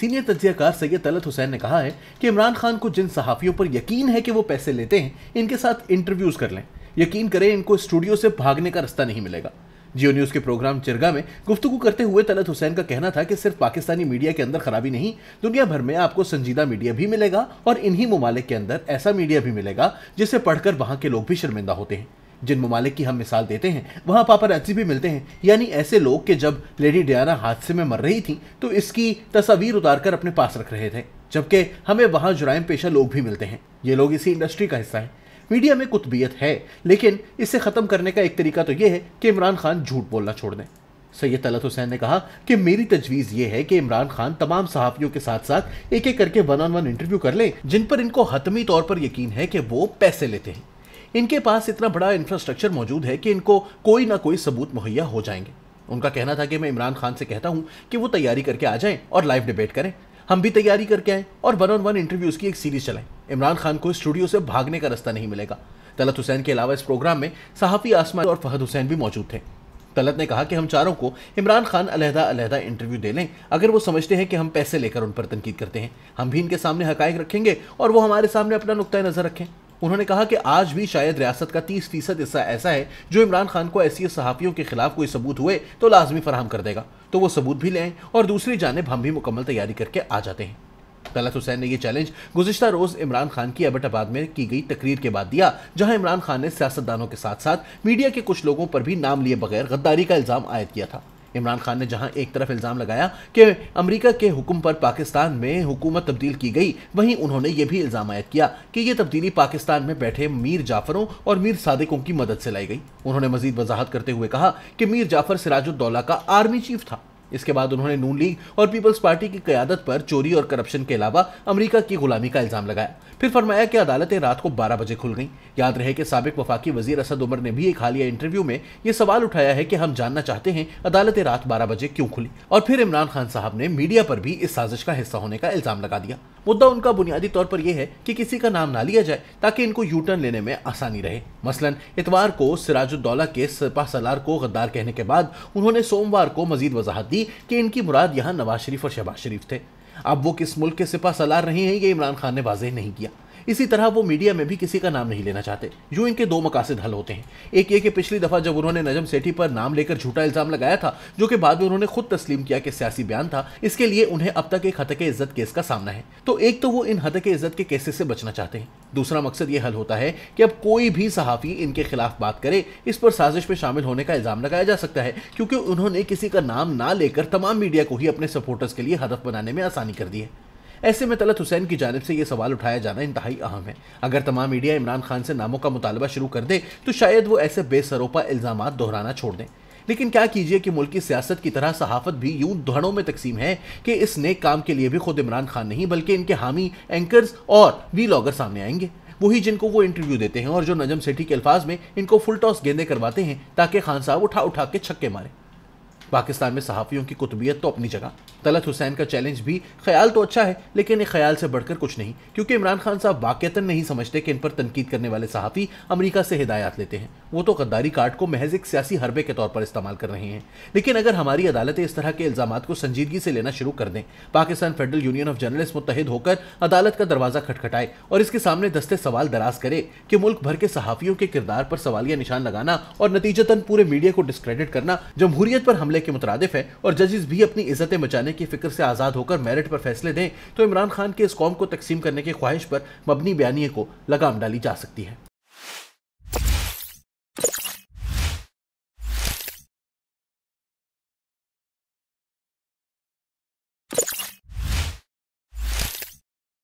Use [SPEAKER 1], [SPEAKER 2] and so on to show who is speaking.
[SPEAKER 1] senior तजियाकार सैयद तलत हुसैन ने कहा है कि इमरान खान को जिन सहाफ़ियों पर यकीन है कि वो पैसे लेते हैं इनके साथ इंटरव्यूज़ कर लें यकीन करें इनको स्टूडियो से भागने का रास्ता नहीं मिलेगा जियो न्यूज़ के प्रोग्राम चिरगा में गुफ्तु करते हुए तलत हुसैन का कहना था कि सिर्फ पाकिस्तानी मीडिया के अंदर खराबी नहीं दुनिया भर में आपको संजीदा मीडिया भी मिलेगा और इन्हीं ममालिक के अंदर ऐसा मीडिया भी मिलेगा जिसे पढ़कर वहाँ के लोग भी शर्मिंदा होते हैं जिन ममालिक की हम मिसाल देते हैं वहाँ पापर अच्छी भी मिलते हैं यानी ऐसे लोग के जब लेडी डियाना हादसे में मर रही थी तो इसकी तस्वीर उतारकर अपने पास रख रहे थे जबकि हमें वहाँ जुराइम पेशा लोग भी मिलते हैं ये लोग इसी इंडस्ट्री का हिस्सा है मीडिया में कुतबीयत है लेकिन इसे ख़त्म करने का एक तरीका तो ये है कि इमरान खान झूठ बोलना छोड़ दें सैयद तलत हुसैन ने कहा कि मेरी तजवीज़ ये है कि इमरान खान तमाम सहाफ़ियों के साथ साथ एक एक करके वन ऑन वन इंटरव्यू कर लें जिन पर इनको हतमी तौर पर यकीन है कि वो पैसे लेते हैं इनके पास इतना बड़ा इंफ्रास्ट्रक्चर मौजूद है कि इनको कोई ना कोई सबूत मुहैया हो जाएंगे उनका कहना था कि मैं इमरान खान से कहता हूँ कि वो तैयारी करके आ जाएं और लाइव डिबेट करें हम भी तैयारी करके आए और वन ऑन वन इंटरव्यूज की एक सीरीज चलाएं इमरान खान को स्टूडियो से भागने का रास्ता नहीं मिलेगा तलत हुसैन के अलावा इस प्रोग्राम में सहाफ़ी आसमान और फहद हुसैन भी मौजूद थे तलत ने कहा कि हम चारों को इमरान खान अलहदा अलहदा इंटरव्यू दे लें अगर वो समझते हैं कि हम पैसे लेकर उन पर तनकीद करते हैं हम भी इनके सामने हकायक रखेंगे और वो हमारे सामने अपना नुकतः नज़र रखें उन्होंने कहा कि आज भी शायद रियासत का तीस फीसद हिस्सा ऐसा है जो इमरान खान को ऐसी सहाफ़ियों के खिलाफ कोई सबूत हुए तो लाजमी फराम कर देगा तो वो सबूत भी लें और दूसरी जानब हम भी मुकम्मल तैयारी करके आ जाते हैं तलत हुसैन ने यह चैलेंज गुजशत रोज़ इमरान खान की अबटाबाद में की गई तकरीर के बाद दिया जहां इमरान खान ने सियासतदानों के साथ साथ मीडिया के कुछ लोगों पर भी नाम लिए बगैर गद्दारी का इल्ज़ाम आयद किया था इमरान खान ने जहां एक तरफ इल्ज़ाम लगाया कि अमेरिका के हुक्म पर पाकिस्तान में हुकूमत तब्दील की गई वहीं उन्होंने ये भी इल्ज़ाम आयद किया कि यह तब्दीली पाकिस्तान में बैठे मीर जाफरों और मीर सादिकों की मदद से लाई गई उन्होंने मजीद वजाहत करते हुए कहा कि मीर जाफर सिराजुद्दौला का आर्मी चीफ था इसके बाद उन्होंने नून लीग और पीपल्स पार्टी की क्यादत पर चोरी और करप्शन के अलावा अमरीका की गुलामी का इल्जाम लगाया फिर फरमाया कि अदालतें रात को 12 बजे खुल गईं याद रहे कि सबक वफाकी वजीर असद उमर ने भी एक हालिया इंटरव्यू में ये सवाल उठाया है कि हम जानना चाहते हैं अदालतें रात बारह बजे क्यों खुली और फिर इमरान खान साहब ने मीडिया पर भी इस साजिश का हिस्सा होने का इल्जाम लगा दिया मुद्दा उनका बुनियादी तौर पर यह है कि किसी का नाम ना लिया जाए ताकि इनको यू टर्न लेने में आसानी रहे मसलन इतवार को सिराजुद्दौला के सपा सलार को गद्दार कहने के बाद उन्होंने सोमवार को मजीद वजाहत दी कि इनकी मुराद यहाँ नवाज शरीफ और शहबाज शरीफ थे अब वो किस मुल्क के सिपा सलार रहे हैं ये इमरान खान ने वाजह नहीं किया इसी तरह वो मीडिया में भी किसी का नाम नहीं लेना चाहते जो इनके दो मकासद हल होते हैं एक ये कि पिछली दफ़ा जब उन्होंने नजम सेठी पर नाम लेकर झूठा इल्ज़ाम लगाया था जो कि बाद में उन्होंने खुद तस्लीम किया कि सियासी बयान था इसके लिए उन्हें अब तक एक हतक इज्जत केस का सामना है तो एक तो वो इन हतक इज्जत के केसेस से बचना चाहते हैं दूसरा मकसद ये हल होता है कि अब कोई भी सहाफ़ी इनके खिलाफ बात करे इस पर साजिश में शामिल होने का इल्ज़ाम लगाया जा सकता है क्योंकि उन्होंने किसी का नाम ना लेकर तमाम मीडिया को ही अपने सपोर्टर्स के लिए हदफ बनाने में आसानी कर दी है ऐसे में तलत हुसैन की जानब से यह सवाल उठाया जाना इंतहाई अहम है अगर तमाम मीडिया इमरान खान से नामों का मुतालबा शुरू कर दे तो शायद वो ऐसे बेसरोपा इल्ज़ाम दोहराना छोड़ दें लेकिन क्या कीजिए कि मुल्की सियासत की तरह सहाफत भी यूं धड़ों में तकसीम है कि इस नेक काम के लिए भी खुद इमरान खान नहीं बल्कि इनके हामी एंकर्स और वी लॉगर सामने आएंगे वही जिनको वो इंटरव्यू देते हैं और जो नजम सेठी के अल्फाज में इनको फुल टॉस गेंदे करवाते हैं ताकि खान साहब उठा उठा के छक्के मारें पाकिस्तान में सहाफ़ियों की कुतबियत तो अपनी जगह तलत हुसैन का चैलेंज भी ख्याल तो अच्छा है लेकिन एक ख्याल से बढ़कर कुछ नहीं क्योंकि इमरान खान साहब वाक़ता नहीं समझते कि इन पर तनकीद करने वाले सहाफ़ी अमरीका से हिदायत लेते हैं वो तो गद्दारी कार्ड को महज एक सियासी हरबे के तौर पर इस्तेमाल कर रहे हैं लेकिन अगर हमारी अदालतें इस तरह के इल्जाम को संजीदगी से लेना शुरू कर दें Pakistan Federal Union of Journalist मुतहद होकर अदालत का दरवाजा खटखटाए और इसके सामने दस्ते सवाल दराज करे कि मुल्क भर के सहाफियों के किरदार पर सवालिया निशान लगाना और नतीजतन पूरे मीडिया को डिस्क्रेडिट करना जमहूरियत पर हमले के मुतरदफ है और जजेस भी अपनी इज्जतें बचाने की फिक्र से आज़ाद होकर मेरिट पर फैसले दें तो इमरान खान के इस कौम को तकसीम करने की ख्वाहिश पर मबनी बयानी को लगाम डाली जा सकती है